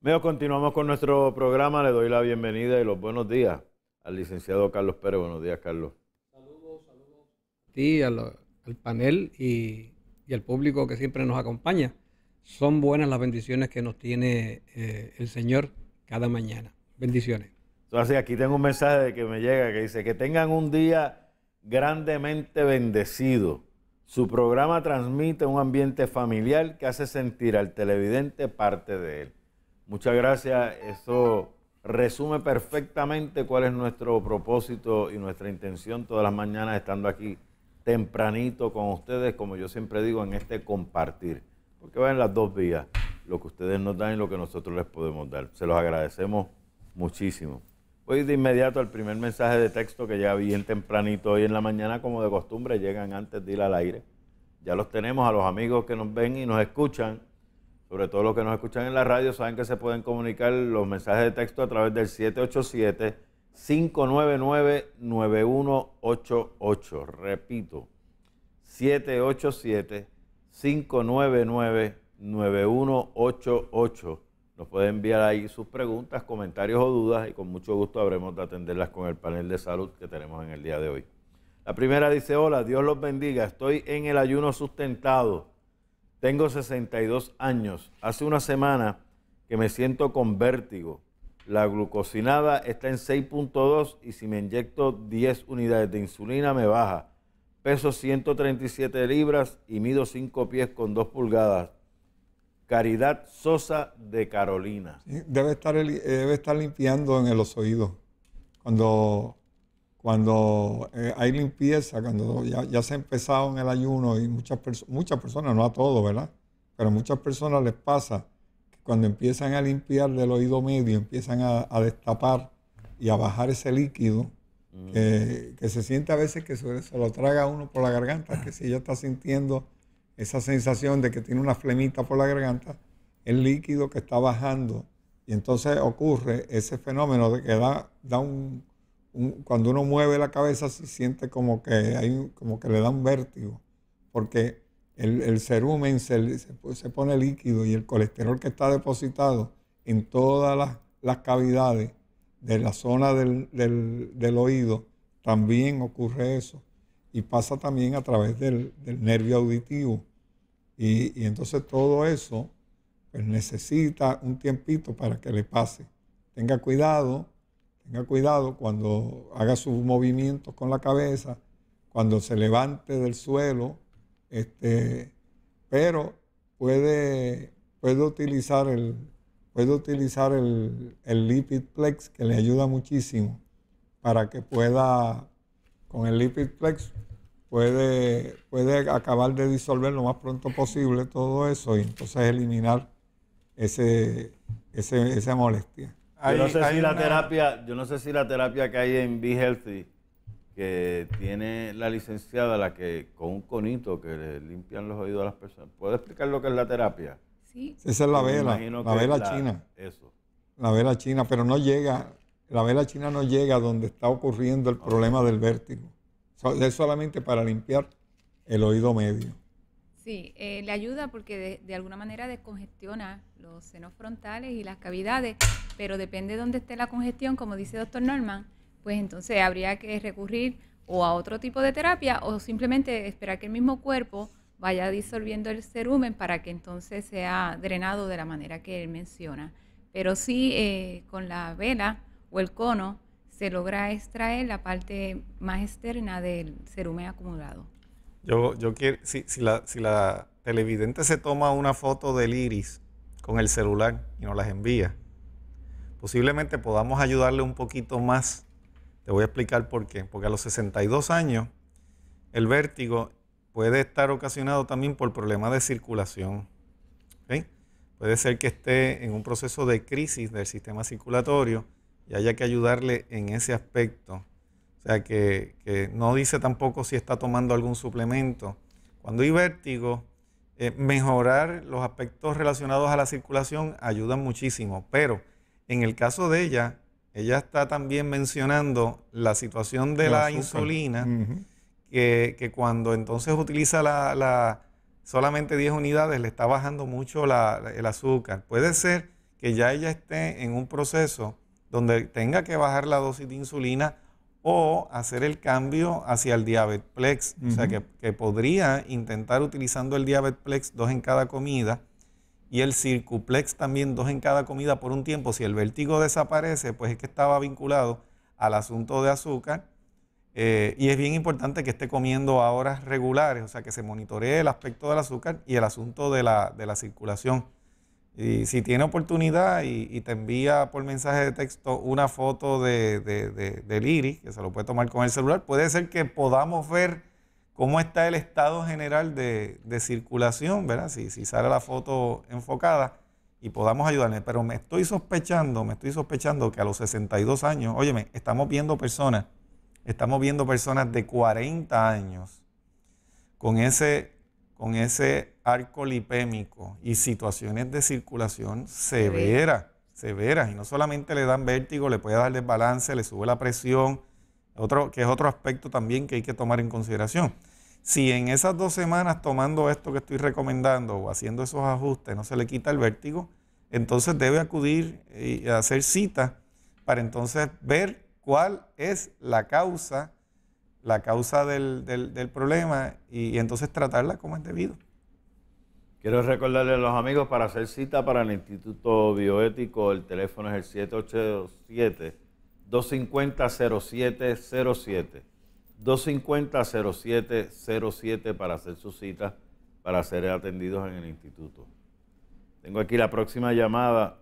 Meo continuamos con nuestro programa. Le doy la bienvenida y los buenos días al licenciado Carlos Pérez. Buenos días, Carlos. Saludos, saludos. A ti, al, panel y, al público que siempre nos acompaña. Son buenas las bendiciones que nos tiene eh, el Señor cada mañana. Bendiciones. Entonces, aquí tengo un mensaje que me llega que dice: Que tengan un día grandemente bendecido. Su programa transmite un ambiente familiar que hace sentir al televidente parte de él. Muchas gracias. Eso resume perfectamente cuál es nuestro propósito y nuestra intención todas las mañanas estando aquí tempranito con ustedes, como yo siempre digo, en este compartir. Porque van las dos vías, lo que ustedes nos dan y lo que nosotros les podemos dar. Se los agradecemos muchísimo. Voy de inmediato al primer mensaje de texto que vi en tempranito hoy en la mañana, como de costumbre, llegan antes de ir al aire. Ya los tenemos a los amigos que nos ven y nos escuchan sobre todo los que nos escuchan en la radio, saben que se pueden comunicar los mensajes de texto a través del 787-599-9188. Repito, 787-599-9188. Nos pueden enviar ahí sus preguntas, comentarios o dudas y con mucho gusto habremos de atenderlas con el panel de salud que tenemos en el día de hoy. La primera dice, hola, Dios los bendiga, estoy en el ayuno sustentado tengo 62 años. Hace una semana que me siento con vértigo. La glucosinada está en 6.2 y si me inyecto 10 unidades de insulina me baja. Peso 137 libras y mido 5 pies con 2 pulgadas. Caridad Sosa de Carolina. Debe estar, eh, debe estar limpiando en los oídos. Cuando cuando hay eh, limpieza, cuando ya, se ha empezado en el ayuno y muchas, personas, muchas personas, no a todo, ¿verdad? Pero a muchas personas les pasa que cuando empiezan a limpiar del oído medio, empiezan a, destapar y a bajar ese líquido, mm. que, se siente a veces que se, lo traga uno por la garganta, que si ya está sintiendo esa sensación de que tiene una flemita por la garganta, el líquido que está bajando. Y entonces ocurre ese fenómeno de que da, da un cuando uno mueve la cabeza se siente como que, hay, como que le da un vértigo, porque el, el cerumen se, se, pone líquido y el colesterol que está depositado en todas las, cavidades de la zona del, oído, también ocurre eso. Y pasa también a través del, nervio auditivo. Y, entonces todo eso pues, necesita un tiempito para que le pase. Tenga cuidado Tenga cuidado cuando haga sus movimientos con la cabeza, cuando se levante del suelo, este, pero puede, puede utilizar, el, puede utilizar el, lipid plex que le ayuda muchísimo para que pueda, con el lipid plex, puede, puede acabar de disolver lo más pronto posible todo eso y entonces eliminar ese, ese, esa molestia yo no sé si la terapia, yo no sé si la terapia que hay en Be Healthy, que tiene la licenciada, la que con un conito que le limpian los oídos a las personas. ¿puede explicar lo que es la terapia? Sí. Esa es la vela, la vela china. eso. La vela china, pero no llega, la vela china no llega donde está ocurriendo el problema del vértigo. Es solamente para limpiar el oído medio. Sí, eh, le ayuda porque de, alguna manera descongestiona los senos frontales y las cavidades, pero depende de dónde esté la congestión, como dice el doctor Norman, pues entonces habría que recurrir o a otro tipo de terapia o simplemente esperar que el mismo cuerpo vaya disolviendo el serumen para que entonces sea drenado de la manera que él menciona. Pero sí, eh, con la vela o el cono se logra extraer la parte más externa del serumen acumulado. Yo, yo quiero, si, la, televidente se toma una foto del iris con el celular y nos las envía, posiblemente podamos ayudarle un poquito más. Te voy a explicar por qué. Porque a los 62 años, el vértigo puede estar ocasionado también por problemas de circulación. Puede ser que esté en un proceso de crisis del sistema circulatorio y haya que ayudarle en ese aspecto. O sea, que, no dice tampoco si está tomando algún suplemento. Cuando hay vértigo, eh, mejorar los aspectos relacionados a la circulación ayuda muchísimo, pero en el caso de ella, ella está también mencionando la situación de la insulina, que, cuando entonces utiliza la, solamente 10 unidades le está bajando mucho el azúcar. Puede ser que ya ella esté en un proceso donde tenga que bajar la dosis de insulina o hacer el cambio hacia el diabetplex. O sea, que, podría intentar utilizando el diabetplex dos en cada comida y el circuplex también dos en cada comida por un tiempo. Si el vértigo desaparece, pues es que estaba vinculado al asunto de azúcar. Eh, y es bien importante que esté comiendo a horas regulares, o sea, que se monitoree el aspecto del azúcar y el asunto de la, de la circulación. Y si tiene oportunidad y, te envía por mensaje de texto una foto de, de, del que se lo puede tomar con el celular, puede ser que podamos ver cómo está el estado general de, circulación, ¿verdad? Si, si sale la foto enfocada y podamos ayudarle. Pero me estoy sospechando, me estoy sospechando que a los 62 años, óyeme, estamos viendo personas, estamos viendo personas de 40 años con ese, con ese lipémico y situaciones de circulación severa, severas. Y no solamente le dan vértigo, le puede dar desbalance, le sube la presión, otro, que es otro aspecto también que hay que tomar en consideración. Si en esas dos semanas tomando esto que estoy recomendando o haciendo esos ajustes no se le quita el vértigo, entonces debe acudir eh, y hacer cita para entonces ver cuál es la causa, la causa del, problema y entonces tratarla como es debido. Quiero recordarle a los amigos para hacer cita para el Instituto Bioético. El teléfono es el 787-250-0707. 250-0707 para hacer su cita para ser atendidos en el instituto. Tengo aquí la próxima llamada.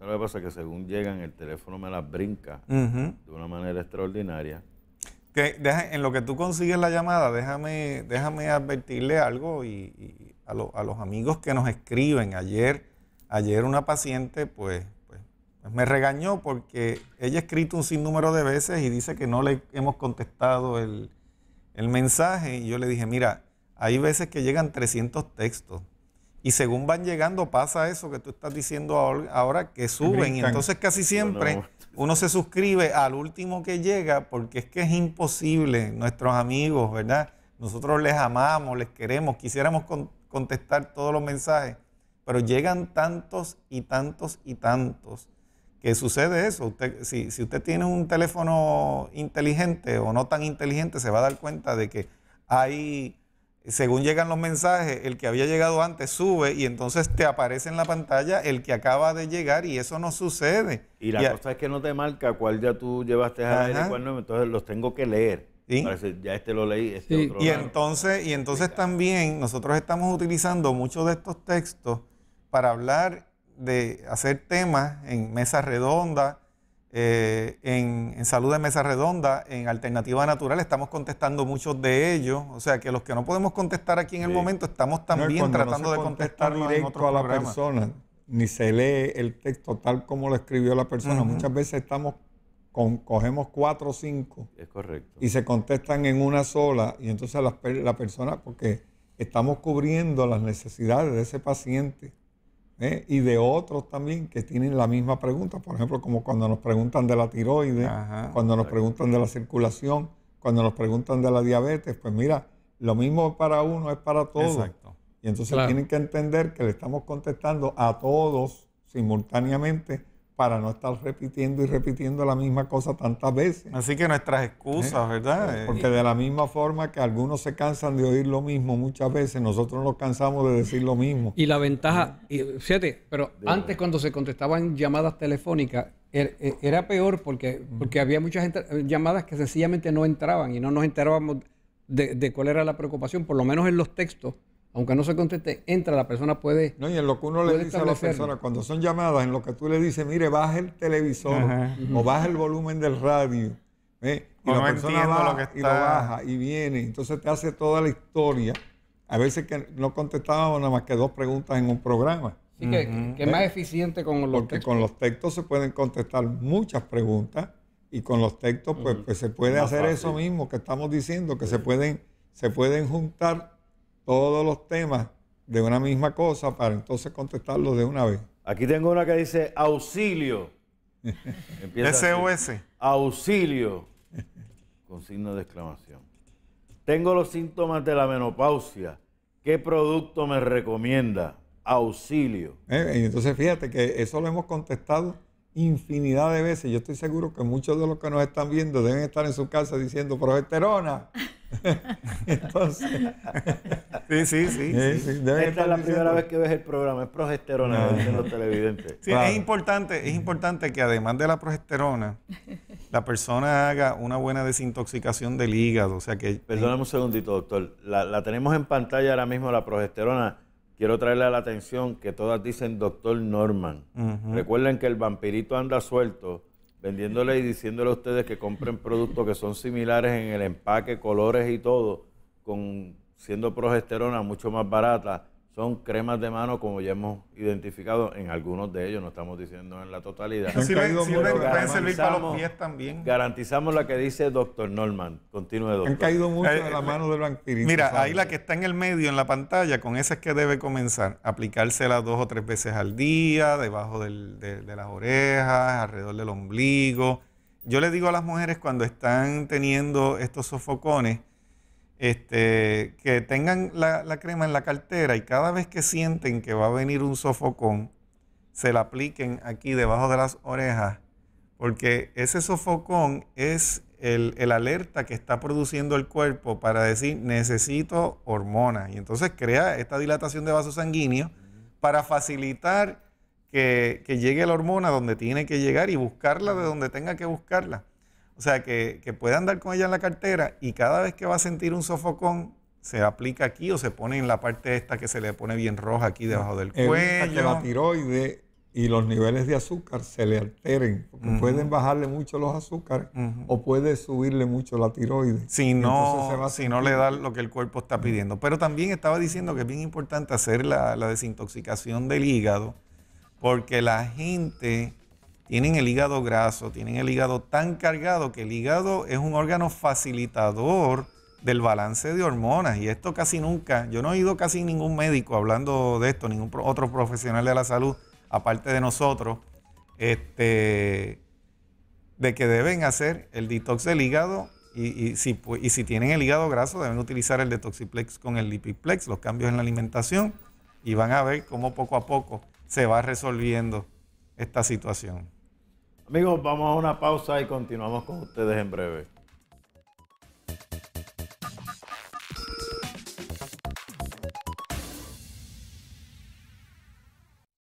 lo que pasa? Que según llegan, el teléfono me las brinca de una manera extraordinaria. Que en lo que tú consigues la llamada, déjame, déjame advertirle algo y, a, a, los amigos que nos escriben. Ayer, ayer una paciente, pues, pues, pues, me regañó porque ella ha escrito un sinnúmero de veces y dice que no le hemos contestado el, el mensaje. Y yo le dije, mira, hay veces que llegan 300 textos. Y según van llegando pasa eso que tú estás diciendo ahora que suben. Y entonces casi siempre uno se suscribe al último que llega porque es que es imposible. Nuestros amigos, ¿verdad? Nosotros les amamos, les queremos, quisiéramos contestar todos los mensajes, pero llegan tantos y tantos y tantos que sucede eso. Usted, si usted tiene un teléfono inteligente o no tan inteligente, se va a dar cuenta de que hay según llegan los mensajes, el que había llegado antes sube y entonces te aparece en la pantalla el que acaba de llegar y eso no sucede. Y la cosa es que no te marca cuál ya tú llevaste a y cuál no, entonces los tengo que leer. ya este lo leí, este Y entonces, y entonces también nosotros estamos utilizando muchos de estos textos para hablar de hacer temas en mesas redondas, eh, en, Salud de Mesa Redonda, en Alternativa Natural, estamos contestando muchos de ellos. O sea que los que no podemos contestar aquí en el momento, estamos también tratando de contestar directo a la persona, ni se lee el texto tal como lo escribió la persona. Muchas veces estamos con, cogemos cuatro o cinco. Y se contestan en una sola. Y entonces la persona, porque estamos cubriendo las necesidades de ese paciente ¿eh? y de otros también que tienen la misma pregunta, por ejemplo, como cuando nos preguntan de la tiroides, cuando nos preguntan de la circulación, cuando nos preguntan de la diabetes, pues mira, lo mismo para uno es para todos. Y entonces tienen que entender que le estamos contestando a todos simultáneamente para no estar repitiendo y repitiendo la misma cosa tantas veces. Así que nuestras excusas, ¿Eh? ¿verdad? Eh, eh, porque de la misma forma que algunos se cansan de oír lo mismo muchas veces, nosotros nos cansamos de decir lo mismo. Y la ventaja, fíjate, pero antes cuando se contestaban llamadas telefónicas, er, er, era, peor porque, porque había muchas llamadas que sencillamente no entraban y no nos enterábamos de cuál era la preocupación, por lo menos en los textos aunque no se conteste, entra, la persona puede. No, y en lo que uno le dice a la persona, cuando son llamadas, en lo que tú le dices, mire, baja el televisor o baja el volumen del radio. ¿eh? Y la persona baja, y baja y viene. Entonces te hace toda la historia. A veces que no contestábamos nada más que dos preguntas en un programa. Sí, que, es más eficiente con los Porque con los textos se pueden contestar muchas preguntas y con los textos pues, pues se puede hacer eso mismo que estamos diciendo, que se, pueden, se pueden juntar todos los temas de una misma cosa para entonces contestarlos de una vez. Aquí tengo una que dice auxilio. SOS. Auxilio. Con signo de exclamación. Tengo los síntomas de la menopausia. ¿Qué producto me recomienda? Auxilio. Eh, entonces fíjate que eso lo hemos contestado infinidad de veces. Yo estoy seguro que muchos de los que nos están viendo deben estar en su casa diciendo, progesterona. Entonces, sí, sí, sí. Esta es la primera vez que ves el programa, es progesterona en los televidentes. es importante, es importante que además de la progesterona, la persona haga una buena desintoxicación del hígado. O sea que. Perdóname eh, un segundito, doctor. La, tenemos en pantalla ahora mismo, la progesterona. Quiero traerle a la atención que todas dicen doctor Norman. Recuerden que el vampirito anda suelto vendiéndole y diciéndole a ustedes que compren productos que son similares en el empaque, colores y todo, con siendo progesterona mucho más barata son cremas de mano, como ya hemos identificado en algunos de ellos, no estamos diciendo en la totalidad. Sí, para los pies también. Garantizamos la que dice doctor Norman. Continúe, doctor. Han caído mucho eh, de la mano del vampirito. Mira, ahí la que está en el medio, en la pantalla, con esa es que debe comenzar. Aplicársela dos o tres veces al día, debajo de las orejas, alrededor del ombligo. Yo le digo a las mujeres cuando están teniendo estos sofocones, este, que tengan la, crema en la cartera y cada vez que sienten que va a venir un sofocón, se la apliquen aquí debajo de las orejas, porque ese sofocón es el, alerta que está produciendo el cuerpo para decir necesito hormonas. Y entonces crea esta dilatación de vasos sanguíneos para facilitar que llegue la hormona donde tiene que llegar y buscarla de donde tenga que buscarla. O sea, que, que puede andar con ella en la cartera y cada vez que va a sentir un sofocón, se aplica aquí o se pone en la parte esta que se le pone bien roja aquí debajo del cuello. Que la tiroide y los niveles de azúcar se le alteren. pueden bajarle mucho los azúcares o puede subirle mucho la tiroide. Si no, se va si no le da lo que el cuerpo está pidiendo. Pero también estaba diciendo que es bien importante hacer la desintoxicación del hígado porque la gente tienen el hígado graso, tienen el hígado tan cargado que el hígado es un órgano facilitador del balance de hormonas y esto casi nunca, yo no he oído casi ningún médico hablando de esto, ningún otro profesional de la salud, aparte de nosotros, este, de que deben hacer el detox del hígado y, si, y si tienen el hígado graso deben utilizar el detoxiplex con el lipiplex, los cambios en la alimentación y van a ver cómo poco a poco se va resolviendo esta situación. Amigos, vamos a una pausa y continuamos con ustedes en breve.